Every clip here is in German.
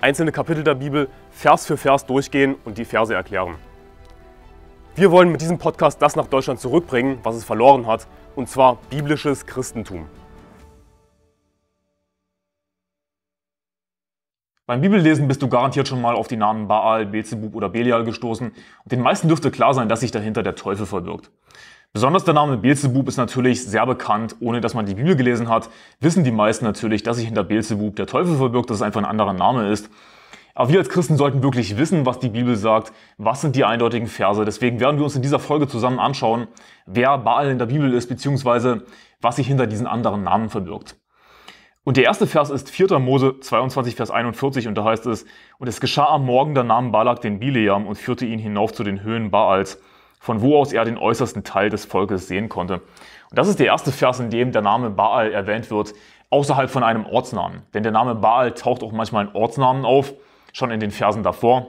einzelne Kapitel der Bibel Vers für Vers durchgehen und die Verse erklären. Wir wollen mit diesem Podcast das nach Deutschland zurückbringen, was es verloren hat, und zwar biblisches Christentum. Beim Bibellesen bist du garantiert schon mal auf die Namen Baal, Beelzebub oder Belial gestoßen und den meisten dürfte klar sein, dass sich dahinter der Teufel verbirgt. Besonders der Name Beelzebub ist natürlich sehr bekannt. Ohne dass man die Bibel gelesen hat, wissen die meisten natürlich, dass sich hinter Beelzebub der Teufel verbirgt, dass es einfach ein anderer Name ist. Aber wir als Christen sollten wirklich wissen, was die Bibel sagt, was sind die eindeutigen Verse. Deswegen werden wir uns in dieser Folge zusammen anschauen, wer Baal in der Bibel ist, beziehungsweise was sich hinter diesen anderen Namen verbirgt. Und der erste Vers ist 4. Mose 22, Vers 41 und da heißt es, und es geschah am Morgen, da nahm Balak den Bileam und führte ihn hinauf zu den Höhen Baals von wo aus er den äußersten Teil des Volkes sehen konnte. Und das ist der erste Vers, in dem der Name Baal erwähnt wird, außerhalb von einem Ortsnamen. Denn der Name Baal taucht auch manchmal in Ortsnamen auf, schon in den Versen davor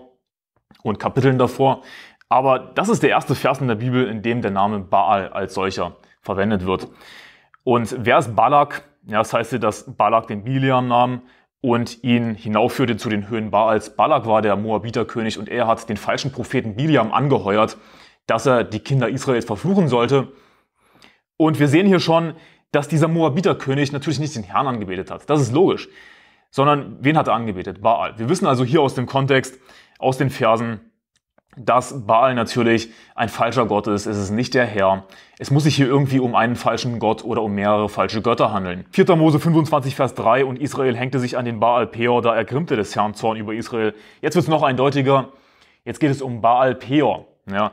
und Kapiteln davor. Aber das ist der erste Vers in der Bibel, in dem der Name Baal als solcher verwendet wird. Und wer ist Balak? Ja, das heißt, dass Balak den Biliam nahm und ihn hinaufführte zu den Höhen Baals. Balak war der Moabiterkönig und er hat den falschen Propheten Biliam angeheuert, dass er die Kinder Israels verfluchen sollte. Und wir sehen hier schon, dass dieser Moabiterkönig natürlich nicht den Herrn angebetet hat. Das ist logisch. Sondern wen hat er angebetet? Baal. Wir wissen also hier aus dem Kontext, aus den Versen, dass Baal natürlich ein falscher Gott ist. Es ist nicht der Herr. Es muss sich hier irgendwie um einen falschen Gott oder um mehrere falsche Götter handeln. 4. Mose 25, Vers 3. Und Israel hängte sich an den Baal Peor, da ergrimmte des Herrn Zorn über Israel. Jetzt wird es noch eindeutiger. Jetzt geht es um Baal Peor. Ja,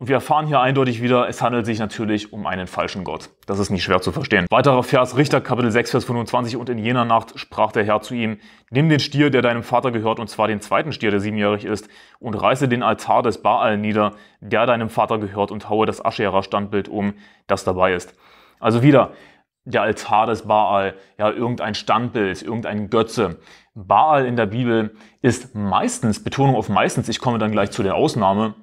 und wir erfahren hier eindeutig wieder, es handelt sich natürlich um einen falschen Gott. Das ist nicht schwer zu verstehen. Weiterer Vers, Richter Kapitel 6, Vers 25. Und in jener Nacht sprach der Herr zu ihm, nimm den Stier, der deinem Vater gehört, und zwar den zweiten Stier, der siebenjährig ist, und reiße den Altar des Baal nieder, der deinem Vater gehört, und haue das Ascherer-Standbild um, das dabei ist. Also wieder, der Altar des Baal, ja, irgendein Standbild, irgendein Götze. Baal in der Bibel ist meistens, Betonung auf meistens, ich komme dann gleich zu der Ausnahme,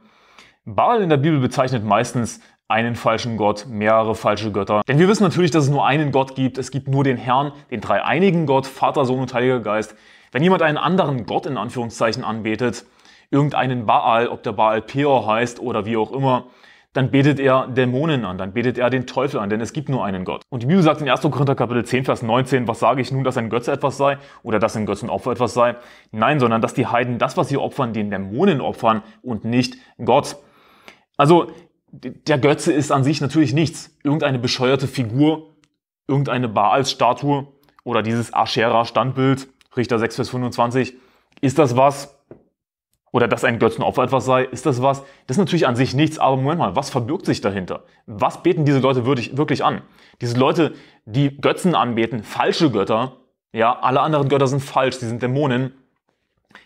Baal in der Bibel bezeichnet meistens einen falschen Gott, mehrere falsche Götter. Denn wir wissen natürlich, dass es nur einen Gott gibt. Es gibt nur den Herrn, den dreieinigen Gott, Vater, Sohn und Heiliger Geist. Wenn jemand einen anderen Gott in Anführungszeichen anbetet, irgendeinen Baal, ob der Baal Peor heißt oder wie auch immer, dann betet er Dämonen an, dann betet er den Teufel an, denn es gibt nur einen Gott. Und die Bibel sagt in 1. Korinther Kapitel 10, Vers 19, was sage ich nun, dass ein Götze etwas sei oder dass ein Götzenopfer etwas sei? Nein, sondern dass die Heiden das, was sie opfern, den Dämonen opfern und nicht Gott. Also der Götze ist an sich natürlich nichts. Irgendeine bescheuerte Figur, irgendeine Baals-Statue oder dieses Aschera-Standbild, Richter 6, Vers 25. Ist das was? Oder dass ein Götzenopfer etwas sei, ist das was? Das ist natürlich an sich nichts, aber Moment mal, was verbirgt sich dahinter? Was beten diese Leute wirklich an? Diese Leute, die Götzen anbeten, falsche Götter, ja, alle anderen Götter sind falsch, die sind Dämonen,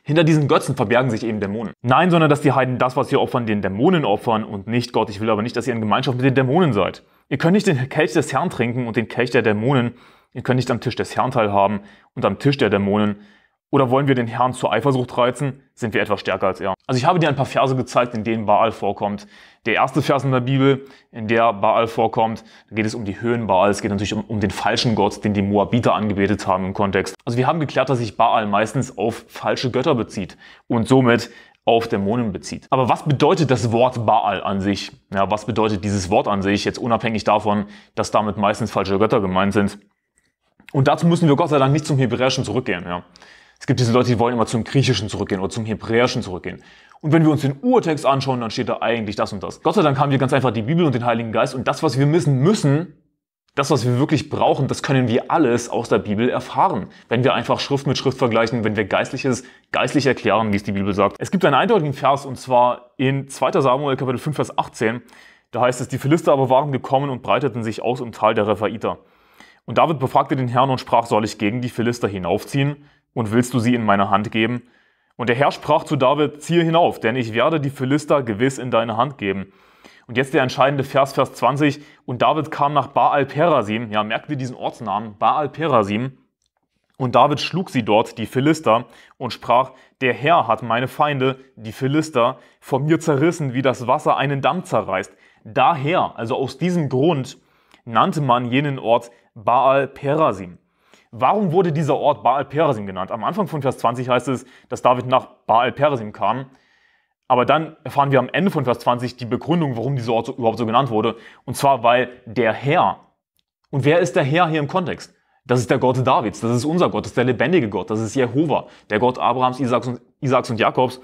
hinter diesen Götzen verbergen sich eben Dämonen. Nein, sondern dass die Heiden das, was sie opfern, den Dämonen opfern und nicht Gott. Ich will aber nicht, dass ihr in Gemeinschaft mit den Dämonen seid. Ihr könnt nicht den Kelch des Herrn trinken und den Kelch der Dämonen. Ihr könnt nicht am Tisch des Herrn teilhaben und am Tisch der Dämonen. Oder wollen wir den Herrn zur Eifersucht reizen, sind wir etwas stärker als er. Also ich habe dir ein paar Verse gezeigt, in denen Baal vorkommt. Der erste Vers in der Bibel, in der Baal vorkommt, da geht es um die Höhen Baals, es geht natürlich um, um den falschen Gott, den die Moabiter angebetet haben im Kontext. Also wir haben geklärt, dass sich Baal meistens auf falsche Götter bezieht und somit auf Dämonen bezieht. Aber was bedeutet das Wort Baal an sich? Ja, was bedeutet dieses Wort an sich, jetzt unabhängig davon, dass damit meistens falsche Götter gemeint sind? Und dazu müssen wir Gott sei Dank nicht zum Hebräischen zurückgehen. Ja. Es gibt diese Leute, die wollen immer zum Griechischen zurückgehen oder zum Hebräischen zurückgehen. Und wenn wir uns den Urtext anschauen, dann steht da eigentlich das und das. Gott sei Dank haben wir ganz einfach die Bibel und den Heiligen Geist und das, was wir müssen, müssen, das, was wir wirklich brauchen, das können wir alles aus der Bibel erfahren. Wenn wir einfach Schrift mit Schrift vergleichen, wenn wir Geistliches geistlich erklären, wie es die Bibel sagt. Es gibt einen eindeutigen Vers und zwar in 2. Samuel Kapitel 5, Vers 18. Da heißt es, die Philister aber waren gekommen und breiteten sich aus im Tal der Rephaiter. Und David befragte den Herrn und sprach, soll ich gegen die Philister hinaufziehen? und willst du sie in meine Hand geben? Und der Herr sprach zu David, ziehe hinauf, denn ich werde die Philister gewiss in deine Hand geben. Und jetzt der entscheidende Vers, Vers 20. Und David kam nach Baal Perasim, ja, merkt ihr diesen Ortsnamen, Baal Perasim. Und David schlug sie dort, die Philister, und sprach, der Herr hat meine Feinde, die Philister, von mir zerrissen, wie das Wasser einen Damm zerreißt. Daher, also aus diesem Grund, nannte man jenen Ort Baal Perasim. Warum wurde dieser Ort Baal Perasim genannt? Am Anfang von Vers 20 heißt es, dass David nach Baal Perasim kam. Aber dann erfahren wir am Ende von Vers 20 die Begründung, warum dieser Ort so, überhaupt so genannt wurde. Und zwar, weil der Herr. Und wer ist der Herr hier im Kontext? Das ist der Gott Davids, das ist unser Gott, das ist der lebendige Gott, das ist Jehova, der Gott Abrahams, Isaaks und, Isaaks und Jakobs.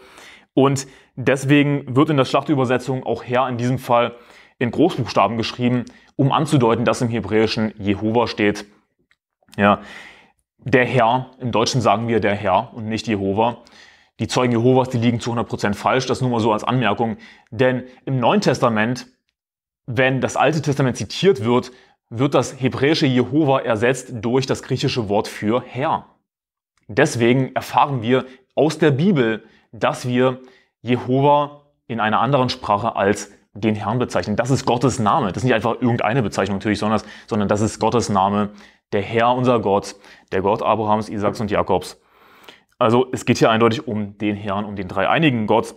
Und deswegen wird in der Schlachtübersetzung auch Herr in diesem Fall in Großbuchstaben geschrieben, um anzudeuten, dass im Hebräischen Jehova steht ja, der Herr, im Deutschen sagen wir der Herr und nicht Jehova. Die Zeugen Jehovas, die liegen zu 100% falsch, das nur mal so als Anmerkung. Denn im Neuen Testament, wenn das Alte Testament zitiert wird, wird das hebräische Jehova ersetzt durch das griechische Wort für Herr. Deswegen erfahren wir aus der Bibel, dass wir Jehova in einer anderen Sprache als den Herrn bezeichnen. Das ist Gottes Name. Das ist nicht einfach irgendeine Bezeichnung natürlich, sondern, sondern das ist Gottes Name, der Herr unser Gott, der Gott Abrahams, Isaaks und Jakobs. Also es geht hier eindeutig um den Herrn, um den dreieinigen Gott.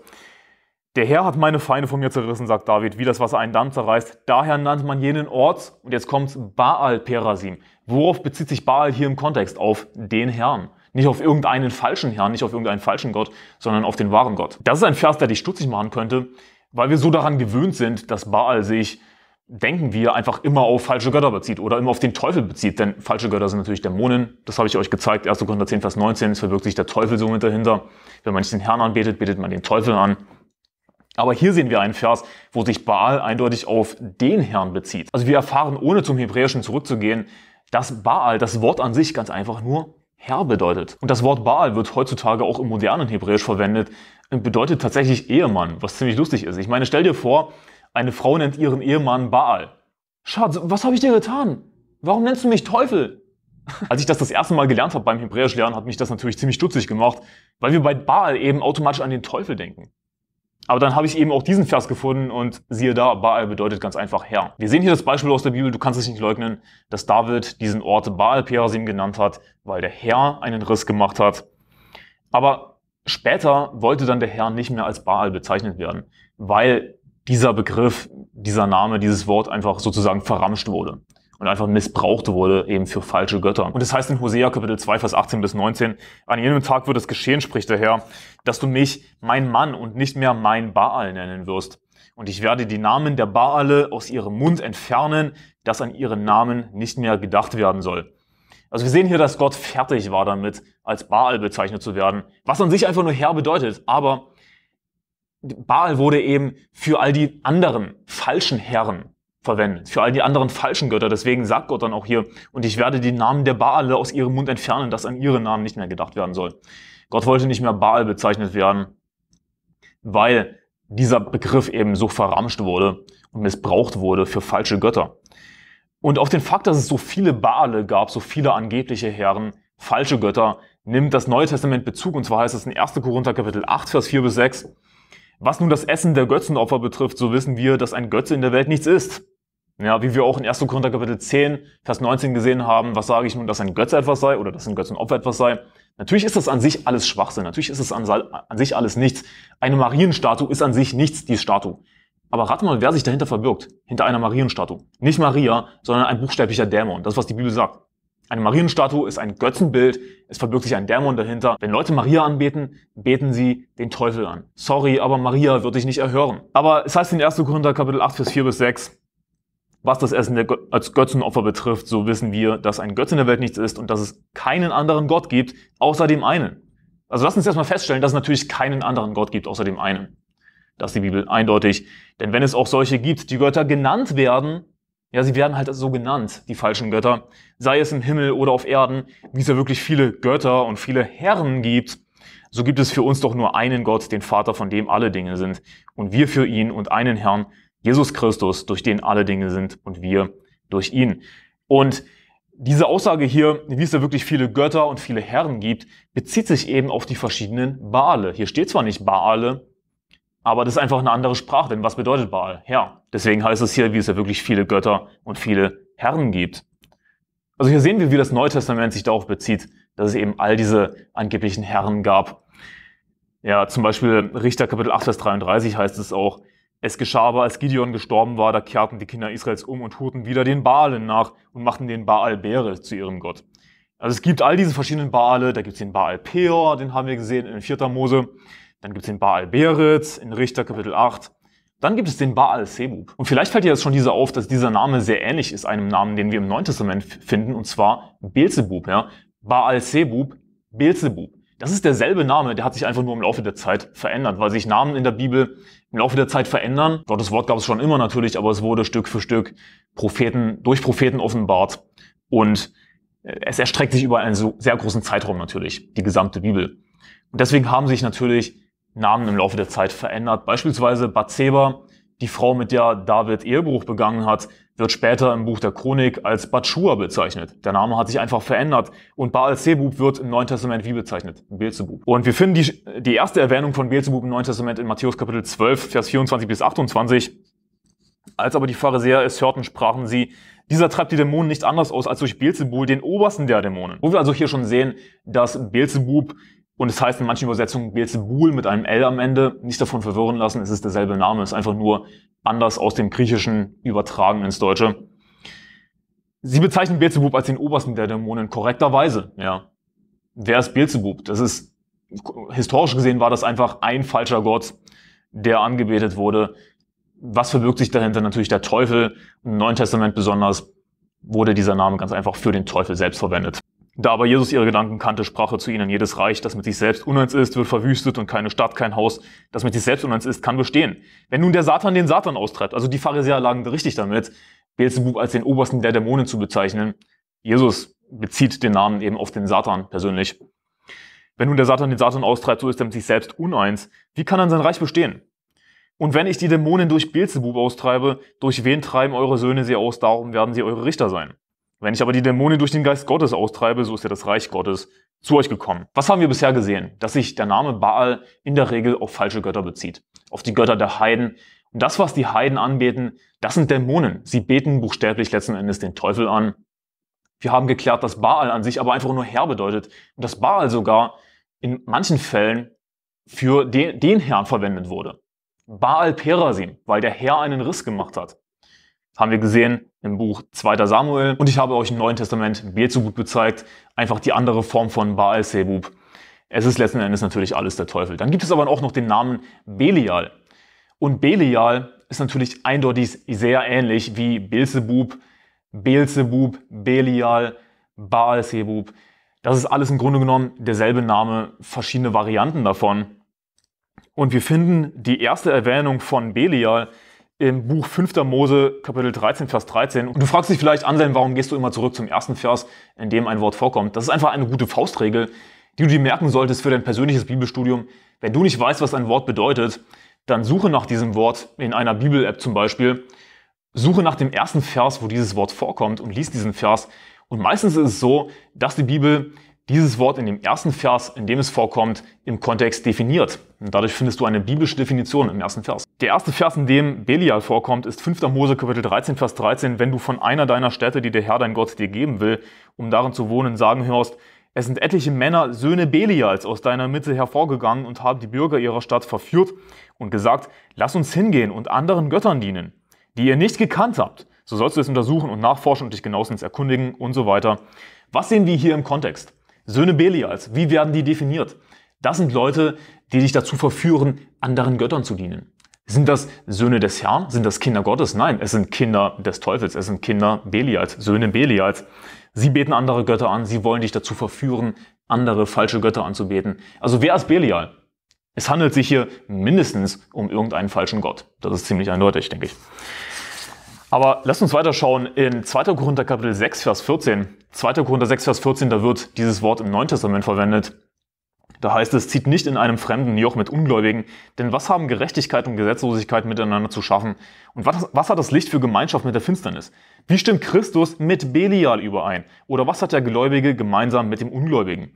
Der Herr hat meine Feinde von mir zerrissen, sagt David, wie das Wasser einen Damm zerreißt. Daher nannte man jenen Ort, und jetzt kommt Baal Perasim. Worauf bezieht sich Baal hier im Kontext? Auf den Herrn. Nicht auf irgendeinen falschen Herrn, nicht auf irgendeinen falschen Gott, sondern auf den wahren Gott. Das ist ein Vers, der dich stutzig machen könnte, weil wir so daran gewöhnt sind, dass Baal sich denken wir, einfach immer auf falsche Götter bezieht oder immer auf den Teufel bezieht. Denn falsche Götter sind natürlich Dämonen. Das habe ich euch gezeigt. 1. Korinther 10, Vers 19. Es verbirgt sich der Teufel somit dahinter. Wenn man nicht den Herrn anbetet, betet man den Teufel an. Aber hier sehen wir einen Vers, wo sich Baal eindeutig auf den Herrn bezieht. Also wir erfahren, ohne zum Hebräischen zurückzugehen, dass Baal, das Wort an sich, ganz einfach nur Herr bedeutet. Und das Wort Baal wird heutzutage auch im modernen Hebräisch verwendet und bedeutet tatsächlich Ehemann, was ziemlich lustig ist. Ich meine, stell dir vor, eine Frau nennt ihren Ehemann Baal. Schatz, was habe ich dir getan? Warum nennst du mich Teufel? Als ich das das erste Mal gelernt habe beim Hebräisch lernen, hat mich das natürlich ziemlich stutzig gemacht, weil wir bei Baal eben automatisch an den Teufel denken. Aber dann habe ich eben auch diesen Vers gefunden und siehe da, Baal bedeutet ganz einfach Herr. Wir sehen hier das Beispiel aus der Bibel, du kannst es nicht leugnen, dass David diesen Ort Baal Perasim genannt hat, weil der Herr einen Riss gemacht hat. Aber später wollte dann der Herr nicht mehr als Baal bezeichnet werden, weil dieser Begriff, dieser Name, dieses Wort einfach sozusagen verramscht wurde und einfach missbraucht wurde eben für falsche Götter. Und es das heißt in Hosea Kapitel 2, Vers 18 bis 19, an jenem Tag wird es geschehen, spricht der Herr, dass du mich mein Mann und nicht mehr mein Baal nennen wirst. Und ich werde die Namen der Baale aus ihrem Mund entfernen, dass an ihren Namen nicht mehr gedacht werden soll. Also wir sehen hier, dass Gott fertig war damit, als Baal bezeichnet zu werden, was an sich einfach nur Herr bedeutet. Aber Baal wurde eben für all die anderen falschen Herren verwendet, für all die anderen falschen Götter. Deswegen sagt Gott dann auch hier, und ich werde die Namen der Baale aus ihrem Mund entfernen, dass an ihre Namen nicht mehr gedacht werden soll. Gott wollte nicht mehr Baal bezeichnet werden, weil dieser Begriff eben so verramscht wurde und missbraucht wurde für falsche Götter. Und auf den Fakt, dass es so viele Baale gab, so viele angebliche Herren, falsche Götter, nimmt das Neue Testament Bezug. Und zwar heißt es in 1. Korinther Kapitel 8, Vers 4 bis 6, was nun das Essen der Götzenopfer betrifft, so wissen wir, dass ein Götze in der Welt nichts ist. Ja, wie wir auch in 1. Korinther Kapitel 10, Vers 19 gesehen haben, was sage ich nun, dass ein Götze etwas sei oder dass ein Götzenopfer etwas sei? Natürlich ist das an sich alles Schwachsinn, natürlich ist es an, an, sich alles nichts. Eine Marienstatue ist an sich nichts, die Statue. Aber rat mal, wer sich dahinter verbirgt, hinter einer Marienstatue. Nicht Maria, sondern ein buchstäblicher Dämon. Das ist, was die Bibel sagt. Eine Marienstatue ist ein Götzenbild, es verbirgt sich ein Dämon dahinter. Wenn Leute Maria anbeten, beten sie den Teufel an. Sorry, aber Maria wird dich nicht erhören. Aber es heißt in 1. Korinther Kapitel 8, Vers 4 bis 6, was das Essen Gö als Götzenopfer betrifft, so wissen wir, dass ein Götze in der Welt nichts ist und dass es keinen anderen Gott gibt, außer dem einen. Also lass uns erstmal feststellen, dass es natürlich keinen anderen Gott gibt, außer dem einen. Das ist die Bibel eindeutig. Denn wenn es auch solche gibt, die Götter genannt werden, ja, sie werden halt so genannt, die falschen Götter. Sei es im Himmel oder auf Erden, wie es ja wirklich viele Götter und viele Herren gibt. So gibt es für uns doch nur einen Gott, den Vater, von dem alle Dinge sind. Und wir für ihn und einen Herrn, Jesus Christus, durch den alle Dinge sind und wir durch ihn. Und diese Aussage hier, wie es da wirklich viele Götter und viele Herren gibt, bezieht sich eben auf die verschiedenen Baale. Hier steht zwar nicht Baale, aber das ist einfach eine andere Sprache, denn was bedeutet Baal? Herr. Deswegen heißt es hier, wie es ja wirklich viele Götter und viele Herren gibt. Also hier sehen wir, wie das Neue Testament sich darauf bezieht, dass es eben all diese angeblichen Herren gab. Ja, zum Beispiel Richter Kapitel 8, Vers 33 heißt es auch, es geschah aber, als Gideon gestorben war, da kehrten die Kinder Israels um und hurten wieder den Baalen nach und machten den Baal Bere zu ihrem Gott. Also es gibt all diese verschiedenen Baale, da gibt es den Baal Peor, den haben wir gesehen in 4. Mose. Dann gibt es den Baal Beritz in Richter Kapitel 8. Dann gibt es den Baal Sebub. Und vielleicht fällt dir jetzt schon dieser auf, dass dieser Name sehr ähnlich ist einem Namen, den wir im Neuen Testament finden, und zwar Beelzebub. Ja? Baal Sebub, Beelzebub. Das ist derselbe Name, der hat sich einfach nur im Laufe der Zeit verändert, weil sich Namen in der Bibel im Laufe der Zeit verändern. Gottes Wort gab es schon immer natürlich, aber es wurde Stück für Stück Propheten, durch Propheten offenbart. Und äh, es erstreckt sich über einen so sehr großen Zeitraum natürlich, die gesamte Bibel. Und deswegen haben sich natürlich Namen im Laufe der Zeit verändert. Beispielsweise Bathseba, die Frau, mit der David Ehebruch begangen hat, wird später im Buch der Chronik als Batschua bezeichnet. Der Name hat sich einfach verändert und Baal Zebub wird im Neuen Testament wie bezeichnet? Beelzebub. Und wir finden die, die erste Erwähnung von Beelzebub im Neuen Testament in Matthäus Kapitel 12, Vers 24 bis 28. Als aber die Pharisäer es hörten, sprachen sie, dieser treibt die Dämonen nicht anders aus als durch Beelzebul, den Obersten der Dämonen. Wo wir also hier schon sehen, dass Beelzebub und es das heißt in manchen Übersetzungen Beelzebul mit einem L am Ende. Nicht davon verwirren lassen, es ist derselbe Name, es ist einfach nur anders aus dem Griechischen übertragen ins Deutsche. Sie bezeichnen Beelzebub als den Obersten der Dämonen, korrekterweise, ja. Wer ist Beelzebub? Das ist, historisch gesehen war das einfach ein falscher Gott, der angebetet wurde. Was verbirgt sich dahinter? Natürlich der Teufel. Im Neuen Testament besonders wurde dieser Name ganz einfach für den Teufel selbst verwendet. Da aber Jesus ihre Gedanken kannte, sprach er zu ihnen, jedes Reich, das mit sich selbst uneins ist, wird verwüstet und keine Stadt, kein Haus, das mit sich selbst uneins ist, kann bestehen. Wenn nun der Satan den Satan austreibt, also die Pharisäer lagen richtig damit, Beelzebub als den Obersten der Dämonen zu bezeichnen, Jesus bezieht den Namen eben auf den Satan persönlich. Wenn nun der Satan den Satan austreibt, so ist er mit sich selbst uneins, wie kann dann sein Reich bestehen? Und wenn ich die Dämonen durch Beelzebub austreibe, durch wen treiben eure Söhne sie aus, darum werden sie eure Richter sein. Wenn ich aber die Dämonen durch den Geist Gottes austreibe, so ist ja das Reich Gottes zu euch gekommen. Was haben wir bisher gesehen? Dass sich der Name Baal in der Regel auf falsche Götter bezieht, auf die Götter der Heiden. Und das, was die Heiden anbeten, das sind Dämonen. Sie beten buchstäblich letzten Endes den Teufel an. Wir haben geklärt, dass Baal an sich aber einfach nur Herr bedeutet und dass Baal sogar in manchen Fällen für den, den Herrn verwendet wurde. Baal Perasim, weil der Herr einen Riss gemacht hat haben wir gesehen im Buch 2. Samuel. Und ich habe euch im Neuen Testament Beelzebub gezeigt, einfach die andere Form von Baal Sebub. Es ist letzten Endes natürlich alles der Teufel. Dann gibt es aber auch noch den Namen Belial. Und Belial ist natürlich eindeutig sehr ähnlich wie Beelzebub, Beelzebub, Belial, Baal Sebub. Das ist alles im Grunde genommen derselbe Name, verschiedene Varianten davon. Und wir finden die erste Erwähnung von Belial im Buch 5. Mose, Kapitel 13, Vers 13. Und du fragst dich vielleicht, Anselm, warum gehst du immer zurück zum ersten Vers, in dem ein Wort vorkommt? Das ist einfach eine gute Faustregel, die du dir merken solltest für dein persönliches Bibelstudium. Wenn du nicht weißt, was ein Wort bedeutet, dann suche nach diesem Wort in einer Bibel-App zum Beispiel. Suche nach dem ersten Vers, wo dieses Wort vorkommt und lies diesen Vers. Und meistens ist es so, dass die Bibel dieses Wort in dem ersten Vers, in dem es vorkommt, im Kontext definiert. Und dadurch findest du eine biblische Definition im ersten Vers. Der erste Vers, in dem Belial vorkommt, ist 5. Mose Kapitel 13, Vers 13. Wenn du von einer deiner Städte, die der Herr dein Gott dir geben will, um darin zu wohnen, sagen hörst, es sind etliche Männer, Söhne Belials, aus deiner Mitte hervorgegangen und haben die Bürger ihrer Stadt verführt und gesagt, lass uns hingehen und anderen Göttern dienen, die ihr nicht gekannt habt. So sollst du es untersuchen und nachforschen und dich genauestens erkundigen und so weiter. Was sehen wir hier im Kontext? Söhne Belials, wie werden die definiert? Das sind Leute, die dich dazu verführen, anderen Göttern zu dienen. Sind das Söhne des Herrn? Sind das Kinder Gottes? Nein, es sind Kinder des Teufels, es sind Kinder Belials, Söhne Belials. Sie beten andere Götter an, sie wollen dich dazu verführen, andere falsche Götter anzubeten. Also wer ist Belial? Es handelt sich hier mindestens um irgendeinen falschen Gott. Das ist ziemlich eindeutig, denke ich. Aber lasst uns weiterschauen in 2. Korinther Kapitel 6, Vers 14. 2. Korinther 6, Vers 14, da wird dieses Wort im Neuen Testament verwendet. Da heißt es, zieht nicht in einem fremden Joch mit Ungläubigen, denn was haben Gerechtigkeit und Gesetzlosigkeit miteinander zu schaffen? Und was, was, hat das Licht für Gemeinschaft mit der Finsternis? Wie stimmt Christus mit Belial überein? Oder was hat der Gläubige gemeinsam mit dem Ungläubigen?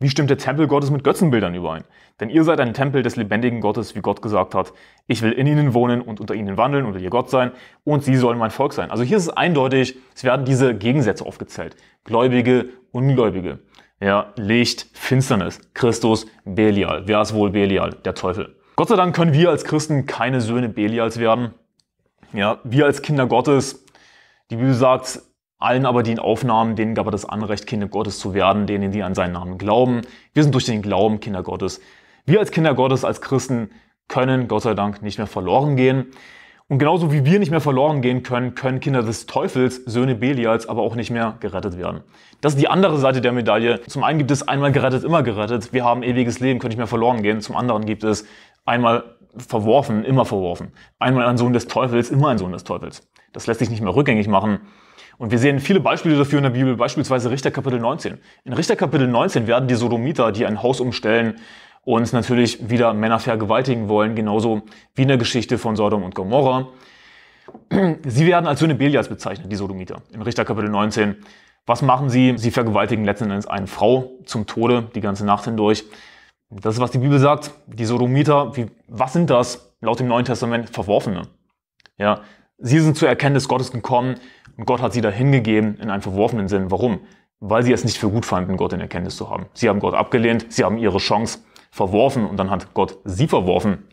Wie stimmt der Tempel Gottes mit Götzenbildern überein? Denn ihr seid ein Tempel des lebendigen Gottes, wie Gott gesagt hat. Ich will in ihnen wohnen und unter ihnen wandeln und will ihr Gott sein und sie sollen mein Volk sein. Also hier ist es eindeutig, es werden diese Gegensätze aufgezählt. Gläubige, Ungläubige. Ja, Licht, Finsternis, Christus, Belial. Wer ist wohl Belial? Der Teufel. Gott sei Dank können wir als Christen keine Söhne Belials werden. Ja, wir als Kinder Gottes, die Bibel sagt, allen aber, die ihn aufnahmen, denen gab er das Anrecht, Kinder Gottes zu werden, denen, die an seinen Namen glauben. Wir sind durch den Glauben Kinder Gottes. Wir als Kinder Gottes, als Christen können Gott sei Dank nicht mehr verloren gehen. Und genauso wie wir nicht mehr verloren gehen können, können Kinder des Teufels, Söhne Belials, aber auch nicht mehr gerettet werden. Das ist die andere Seite der Medaille. Zum einen gibt es einmal gerettet, immer gerettet. Wir haben ewiges Leben, können nicht mehr verloren gehen. Zum anderen gibt es einmal verworfen, immer verworfen. Einmal ein Sohn des Teufels, immer ein Sohn des Teufels. Das lässt sich nicht mehr rückgängig machen. Und wir sehen viele Beispiele dafür in der Bibel, beispielsweise Richter Kapitel 19. In Richter Kapitel 19 werden die Sodomiter, die ein Haus umstellen und natürlich wieder Männer vergewaltigen wollen, genauso wie in der Geschichte von Sodom und Gomorra. Sie werden als Söhne Belias bezeichnet, die Sodomiter, in Richter Kapitel 19. Was machen sie? Sie vergewaltigen letzten Endes eine Frau zum Tode die ganze Nacht hindurch. Das ist, was die Bibel sagt. Die Sodomiter, wie, was sind das? Laut dem Neuen Testament Verworfene. Ja, Sie sind zur Erkenntnis Gottes gekommen und Gott hat sie dahin gegeben in einen verworfenen Sinn. Warum? Weil sie es nicht für gut fanden, Gott in Erkenntnis zu haben. Sie haben Gott abgelehnt, sie haben ihre Chance verworfen und dann hat Gott sie verworfen.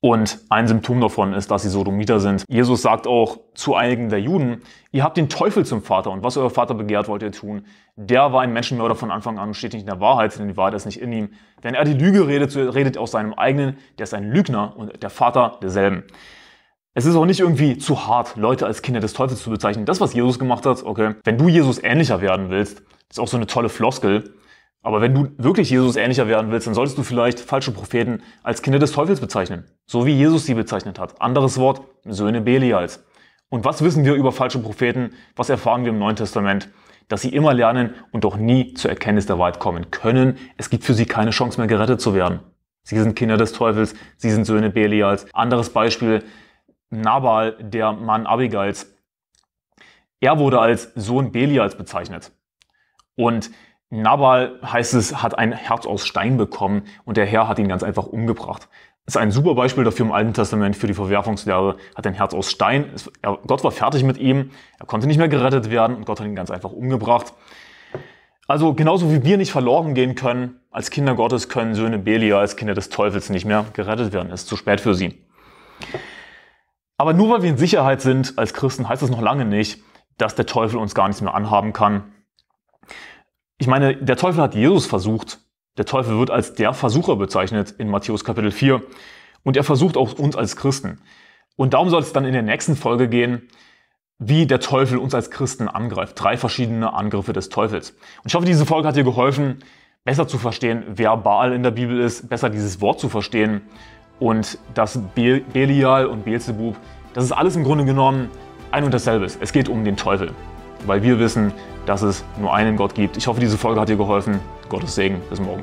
Und ein Symptom davon ist, dass sie Sodomiter sind. Jesus sagt auch zu einigen der Juden, ihr habt den Teufel zum Vater und was euer Vater begehrt, wollt ihr tun. Der war ein Menschenmörder von Anfang an und steht nicht in der Wahrheit, denn die Wahrheit ist nicht in ihm. Wenn er die Lüge redet, redet er aus seinem eigenen, der ist ein Lügner und der Vater derselben. Es ist auch nicht irgendwie zu hart, Leute als Kinder des Teufels zu bezeichnen. Das, was Jesus gemacht hat, okay. Wenn du Jesus ähnlicher werden willst, ist auch so eine tolle Floskel. Aber wenn du wirklich Jesus ähnlicher werden willst, dann solltest du vielleicht falsche Propheten als Kinder des Teufels bezeichnen. So wie Jesus sie bezeichnet hat. Anderes Wort, Söhne Belials. Und was wissen wir über falsche Propheten? Was erfahren wir im Neuen Testament? Dass sie immer lernen und doch nie zur Erkenntnis der Wahrheit kommen können. Es gibt für sie keine Chance mehr, gerettet zu werden. Sie sind Kinder des Teufels, sie sind Söhne Belials. Anderes Beispiel, Nabal, der Mann Abigails. Er wurde als Sohn Belials bezeichnet. Und Nabal, heißt es, hat ein Herz aus Stein bekommen und der Herr hat ihn ganz einfach umgebracht. Das ist ein super Beispiel dafür im Alten Testament für die Verwerfungslehre. Hat ein Herz aus Stein. Gott war fertig mit ihm. Er konnte nicht mehr gerettet werden und Gott hat ihn ganz einfach umgebracht. Also genauso wie wir nicht verloren gehen können, als Kinder Gottes können Söhne Belia, als Kinder des Teufels nicht mehr gerettet werden. Es ist zu spät für sie. Aber nur weil wir in Sicherheit sind als Christen, heißt es noch lange nicht, dass der Teufel uns gar nichts mehr anhaben kann. Ich meine, der Teufel hat Jesus versucht. Der Teufel wird als der Versucher bezeichnet in Matthäus Kapitel 4. Und er versucht auch uns als Christen. Und darum soll es dann in der nächsten Folge gehen, wie der Teufel uns als Christen angreift. Drei verschiedene Angriffe des Teufels. Und ich hoffe, diese Folge hat dir geholfen, besser zu verstehen, wer Baal in der Bibel ist, besser dieses Wort zu verstehen und das Belial und Beelzebub, das ist alles im Grunde genommen ein und dasselbe Es geht um den Teufel, weil wir wissen, dass es nur einen Gott gibt. Ich hoffe, diese Folge hat dir geholfen. Gottes Segen. Bis morgen.